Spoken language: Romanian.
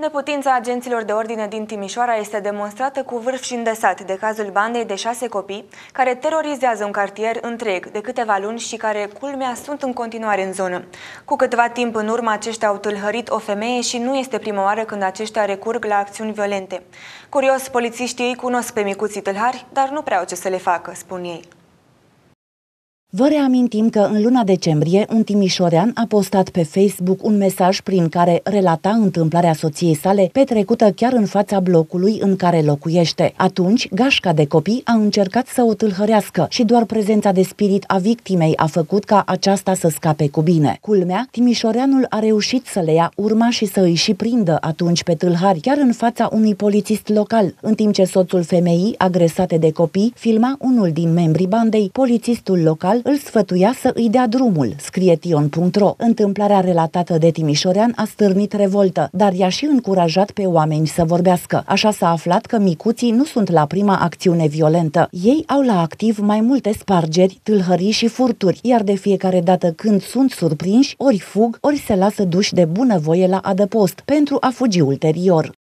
Neputința agenților de ordine din Timișoara este demonstrată cu vârf și îndesat de cazul bandei de șase copii care terorizează un cartier întreg de câteva luni și care, culmea, sunt în continuare în zonă. Cu câtva timp în urmă, aceștia au tâlhărit o femeie și nu este prima oară când aceștia recurg la acțiuni violente. Curios, polițiștii îi cunosc pe micuții tâlhari, dar nu prea au ce să le facă, spun ei. Vă reamintim că în luna decembrie un timișorean a postat pe Facebook un mesaj prin care relata întâmplarea soției sale petrecută chiar în fața blocului în care locuiește. Atunci, gașca de copii a încercat să o tâlhărească și doar prezența de spirit a victimei a făcut ca aceasta să scape cu bine. Culmea, timișoreanul a reușit să le ia urma și să îi și prindă atunci pe tâlhari, chiar în fața unui polițist local. În timp ce soțul femeii, agresate de copii, filma unul din membrii bandei, polițistul local general îl sfătuia să îi dea drumul, scrie tion.ro. Întâmplarea relatată de Timișorean a stârnit revoltă, dar i-a și încurajat pe oameni să vorbească. Așa s-a aflat că micuții nu sunt la prima acțiune violentă. Ei au la activ mai multe spargeri, tâlhării și furturi, iar de fiecare dată când sunt surprinși, ori fug, ori se lasă duși de bunăvoie la adăpost, pentru a fugi ulterior.